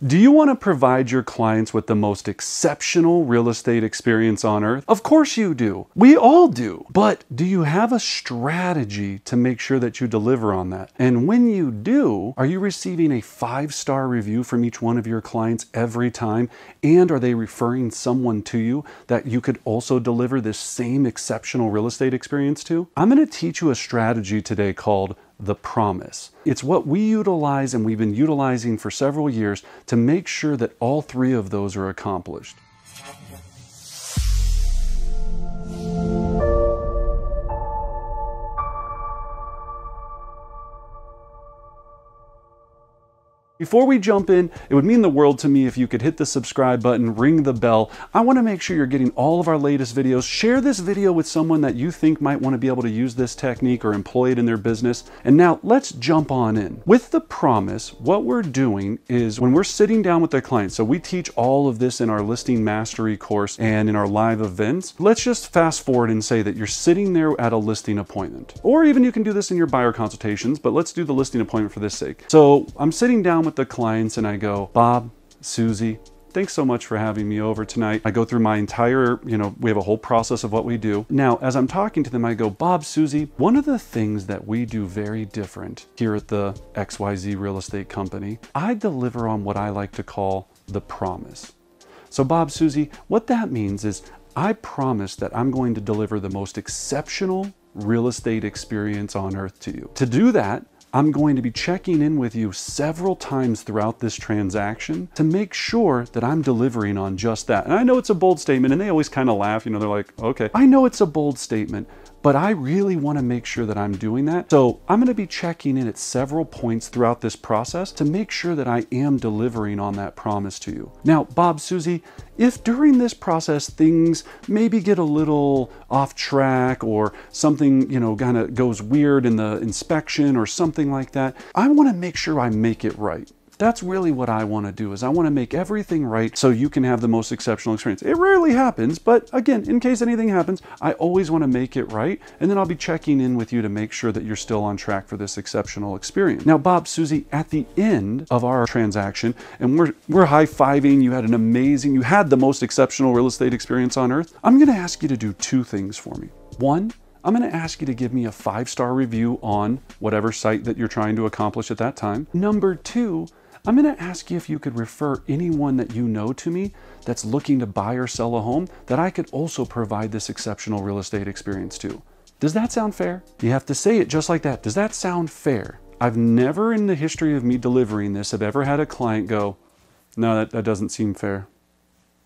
Do you want to provide your clients with the most exceptional real estate experience on earth? Of course you do. We all do. But do you have a strategy to make sure that you deliver on that? And when you do, are you receiving a five star review from each one of your clients every time? And are they referring someone to you that you could also deliver this same exceptional real estate experience to? I'm going to teach you a strategy today called the promise. It's what we utilize and we've been utilizing for several years to make sure that all three of those are accomplished. Before we jump in, it would mean the world to me if you could hit the subscribe button, ring the bell. I wanna make sure you're getting all of our latest videos. Share this video with someone that you think might wanna be able to use this technique or employ it in their business. And now let's jump on in. With the promise, what we're doing is when we're sitting down with our clients, so we teach all of this in our listing mastery course and in our live events. Let's just fast forward and say that you're sitting there at a listing appointment, or even you can do this in your buyer consultations, but let's do the listing appointment for this sake. So I'm sitting down with the clients and I go, Bob, Susie, thanks so much for having me over tonight. I go through my entire, you know, we have a whole process of what we do. Now, as I'm talking to them, I go, Bob, Susie, one of the things that we do very different here at the XYZ real estate company, I deliver on what I like to call the promise. So Bob, Susie, what that means is I promise that I'm going to deliver the most exceptional real estate experience on earth to you. To do that, I'm going to be checking in with you several times throughout this transaction to make sure that I'm delivering on just that. And I know it's a bold statement and they always kind of laugh, you know, they're like, okay, I know it's a bold statement, but I really wanna make sure that I'm doing that. So I'm gonna be checking in at several points throughout this process to make sure that I am delivering on that promise to you. Now, Bob, Susie, if during this process things maybe get a little off track or something, you know, kind of goes weird in the inspection or something like that, I wanna make sure I make it right. That's really what I want to do is I want to make everything right so you can have the most exceptional experience. It rarely happens, but again, in case anything happens, I always want to make it right. And then I'll be checking in with you to make sure that you're still on track for this exceptional experience. Now, Bob, Susie, at the end of our transaction, and we're, we're high-fiving, you had an amazing, you had the most exceptional real estate experience on earth. I'm going to ask you to do two things for me. One, I'm going to ask you to give me a five star review on whatever site that you're trying to accomplish at that time. Number two, I'm going to ask you if you could refer anyone that you know to me that's looking to buy or sell a home that I could also provide this exceptional real estate experience to. Does that sound fair? You have to say it just like that. Does that sound fair? I've never in the history of me delivering this have ever had a client go, no, that, that doesn't seem fair.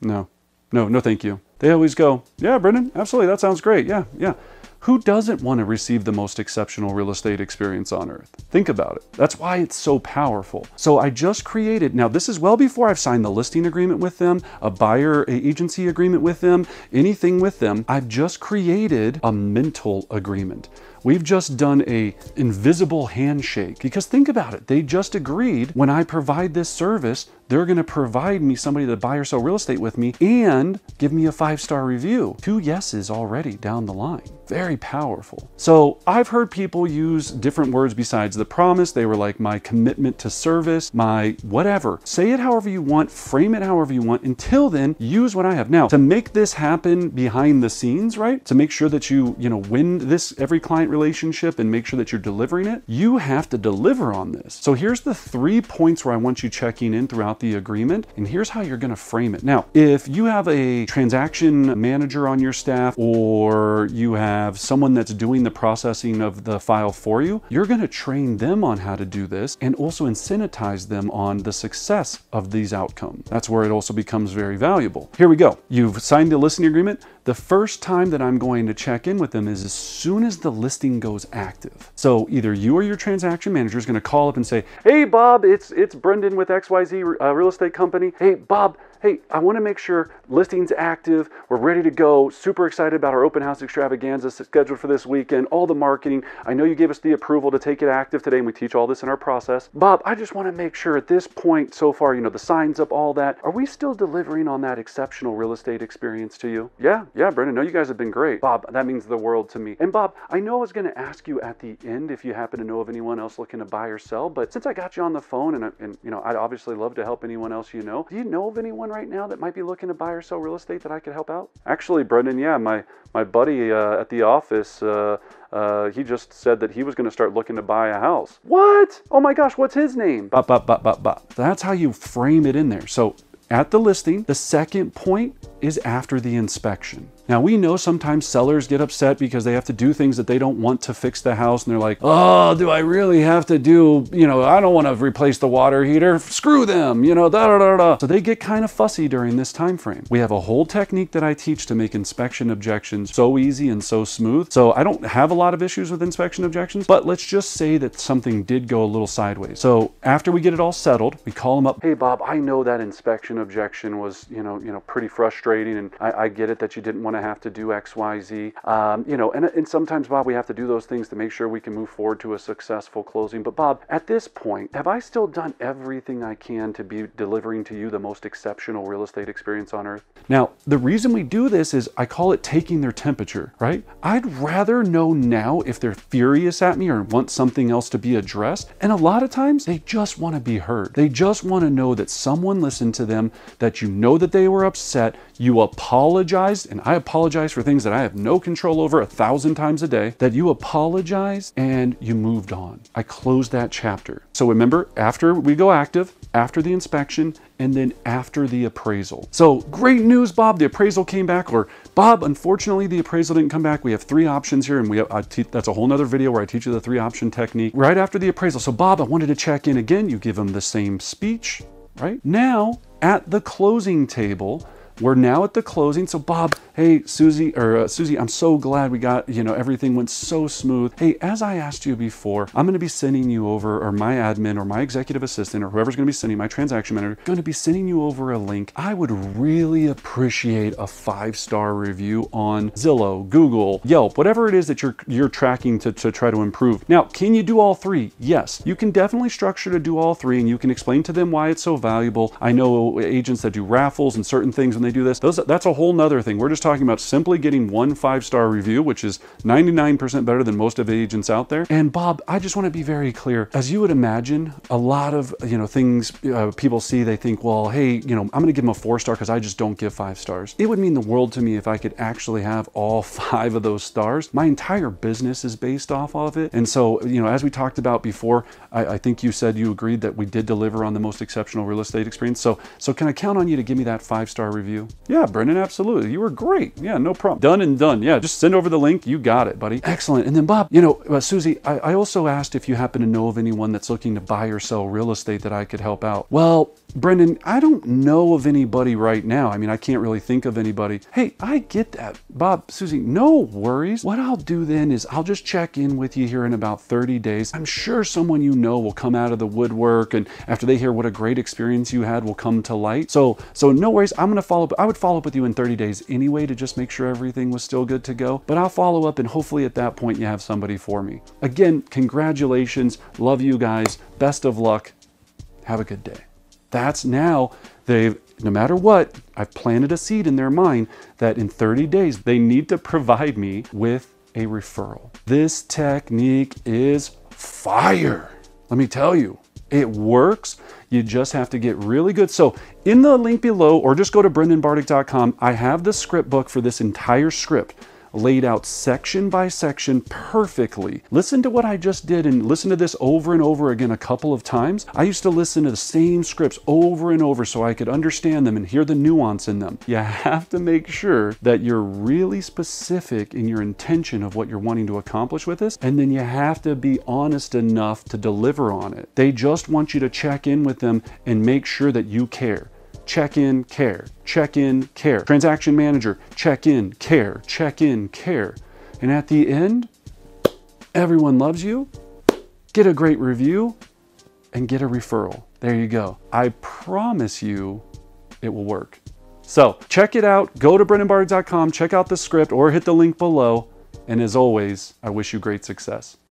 No, no, no, thank you. They always go, yeah, Brendan, absolutely. That sounds great. Yeah, yeah. Who doesn't want to receive the most exceptional real estate experience on earth? Think about it. That's why it's so powerful. So I just created, now this is well before I've signed the listing agreement with them, a buyer agency agreement with them, anything with them. I've just created a mental agreement. We've just done a invisible handshake because think about it. They just agreed when I provide this service, they're going to provide me somebody to buy or sell real estate with me and give me a five-star review. Two yeses already down the line. Very powerful. So I've heard people use different words besides the promise. They were like my commitment to service, my whatever. Say it however you want, frame it however you want. Until then, use what I have. Now, to make this happen behind the scenes, right? To make sure that you, you know, win this every client relationship and make sure that you're delivering it, you have to deliver on this. So here's the three points where I want you checking in throughout the agreement, and here's how you're gonna frame it. Now, if you have a transaction manager on your staff or you have someone that's doing the processing of the file for you, you're gonna train them on how to do this and also incentivize them on the success of these outcomes. That's where it also becomes very valuable. Here we go. You've signed the listing agreement. The first time that I'm going to check in with them is as soon as the listing listing goes active. So either you or your transaction manager is going to call up and say, hey, Bob, it's, it's Brendan with XYZ uh, Real Estate Company. Hey, Bob, hey, I want to make sure listings active. We're ready to go. Super excited about our open house extravaganza scheduled for this weekend. All the marketing. I know you gave us the approval to take it active today, and we teach all this in our process. Bob, I just want to make sure at this point so far, you know, the signs up, all that. Are we still delivering on that exceptional real estate experience to you? Yeah, yeah, Brendan. No, you guys have been great. Bob, that means the world to me. And Bob, I know I was going to ask you at the end if you happen to know of anyone else looking to buy or sell, but since I got you on the phone, and, and you know, I'd obviously love to help anyone else you know. Do you know of anyone right now that might be looking to buy or sell real estate that I could help out? Actually, Brendan, yeah, my my buddy uh, at the office, uh, uh, he just said that he was going to start looking to buy a house. What? Oh my gosh, what's his name? Bop, bop, bop, bop, bop. That's how you frame it in there. So at the listing, the second point is after the inspection. Now we know sometimes sellers get upset because they have to do things that they don't want to fix the house and they're like, oh, do I really have to do, you know, I don't want to replace the water heater, screw them, you know, da da da da. So they get kind of fussy during this time frame. We have a whole technique that I teach to make inspection objections so easy and so smooth. So I don't have a lot of issues with inspection objections, but let's just say that something did go a little sideways. So after we get it all settled, we call them up, hey Bob, I know that inspection objection was, you know, you know, pretty frustrating frustrating, and I, I get it that you didn't want to have to do X, Y, Z. Um, you know, and, and sometimes, Bob, we have to do those things to make sure we can move forward to a successful closing. But, Bob, at this point, have I still done everything I can to be delivering to you the most exceptional real estate experience on earth? Now, the reason we do this is I call it taking their temperature, right? I'd rather know now if they're furious at me or want something else to be addressed. And a lot of times they just want to be heard. They just want to know that someone listened to them, that you know that they were upset, you apologized, and I apologize for things that I have no control over a thousand times a day, that you apologized and you moved on. I closed that chapter. So remember, after we go active, after the inspection, and then after the appraisal. So great news, Bob, the appraisal came back, or Bob, unfortunately, the appraisal didn't come back. We have three options here, and we have, that's a whole nother video where I teach you the three option technique right after the appraisal. So Bob, I wanted to check in again. You give him the same speech, right? Now, at the closing table, we're now at the closing. So Bob, hey, Susie, or uh, Susie, I'm so glad we got, you know, everything went so smooth. Hey, as I asked you before, I'm going to be sending you over, or my admin, or my executive assistant, or whoever's going to be sending my transaction manager, going to be sending you over a link. I would really appreciate a five-star review on Zillow, Google, Yelp, whatever it is that you're you're tracking to, to try to improve. Now, can you do all three? Yes, you can definitely structure to do all three, and you can explain to them why it's so valuable. I know agents that do raffles and certain things and they do this. Those, that's a whole nother thing. We're just talking about simply getting one five-star review, which is 99% better than most of the agents out there. And Bob, I just want to be very clear. As you would imagine, a lot of, you know, things uh, people see, they think, well, hey, you know, I'm going to give them a four star because I just don't give five stars. It would mean the world to me if I could actually have all five of those stars. My entire business is based off of it. And so, you know, as we talked about before, I, I think you said you agreed that we did deliver on the most exceptional real estate experience. So, so can I count on you to give me that five star review? review? Yeah, Brendan, absolutely. You were great. Yeah, no problem. Done and done. Yeah, just send over the link. You got it, buddy. Excellent. And then Bob, you know, uh, Susie, I, I also asked if you happen to know of anyone that's looking to buy or sell real estate that I could help out. Well, Brendan, I don't know of anybody right now. I mean, I can't really think of anybody. Hey, I get that. Bob, Susie, no worries. What I'll do then is I'll just check in with you here in about 30 days. I'm sure someone you know will come out of the woodwork and after they hear what a great experience you had will come to light. So, so no worries. I'm going to follow up. I would follow up with you in 30 days anyway to just make sure everything was still good to go, but I'll follow up and hopefully at that point you have somebody for me. Again, congratulations. Love you guys. Best of luck. Have a good day. That's now they've, no matter what, I've planted a seed in their mind that in 30 days they need to provide me with a referral. This technique is fire. Let me tell you, it works. You just have to get really good. So in the link below, or just go to brendanbardick.com, I have the script book for this entire script laid out section by section perfectly. Listen to what I just did and listen to this over and over again a couple of times. I used to listen to the same scripts over and over so I could understand them and hear the nuance in them. You have to make sure that you're really specific in your intention of what you're wanting to accomplish with this, and then you have to be honest enough to deliver on it. They just want you to check in with them and make sure that you care check-in, care, check-in, care. Transaction manager, check-in, care, check-in, care. And at the end, everyone loves you, get a great review, and get a referral. There you go. I promise you it will work. So check it out. Go to brennanbards.com, check out the script or hit the link below. And as always, I wish you great success.